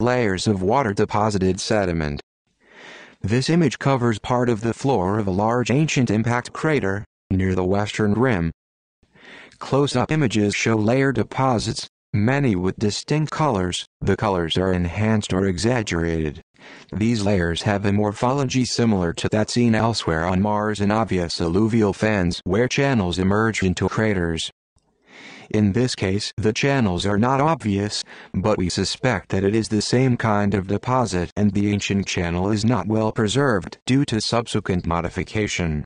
layers of water-deposited sediment. This image covers part of the floor of a large ancient impact crater, near the western rim. Close-up images show layer deposits, many with distinct colors, the colors are enhanced or exaggerated. These layers have a morphology similar to that seen elsewhere on Mars in obvious alluvial fans where channels emerge into craters. In this case the channels are not obvious, but we suspect that it is the same kind of deposit and the ancient channel is not well preserved due to subsequent modification.